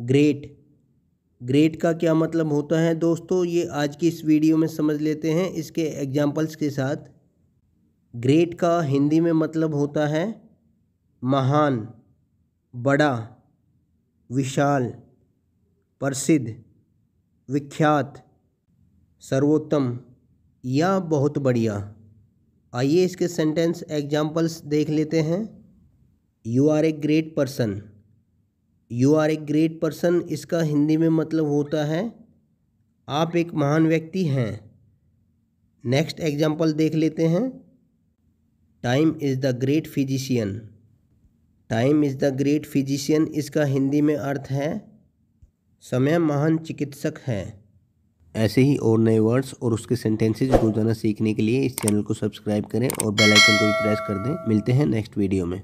great great का क्या मतलब होता है दोस्तों ये आज की इस वीडियो में समझ लेते हैं इसके एग्जाम्पल्स के साथ ग्रेट का हिंदी में मतलब होता है महान बड़ा विशाल प्रसिद्ध विख्यात सर्वोत्तम या बहुत बढ़िया आइए इसके सेंटेंस एग्जाम्पल्स देख लेते हैं you are a great person you are a great person इसका हिंदी में मतलब होता है आप एक महान व्यक्ति हैं नेक्स्ट एग्जाम्पल देख लेते हैं time is the great physician time is the great physician इसका हिंदी में अर्थ है समय महान चिकित्सक है ऐसे ही और नए वर्ड्स और उसके सेंटेंसेज रोजाना सीखने के लिए इस चैनल को सब्सक्राइब करें और बेल आइकन को भी प्रेस कर दें मिलते हैं नेक्स्ट वीडियो में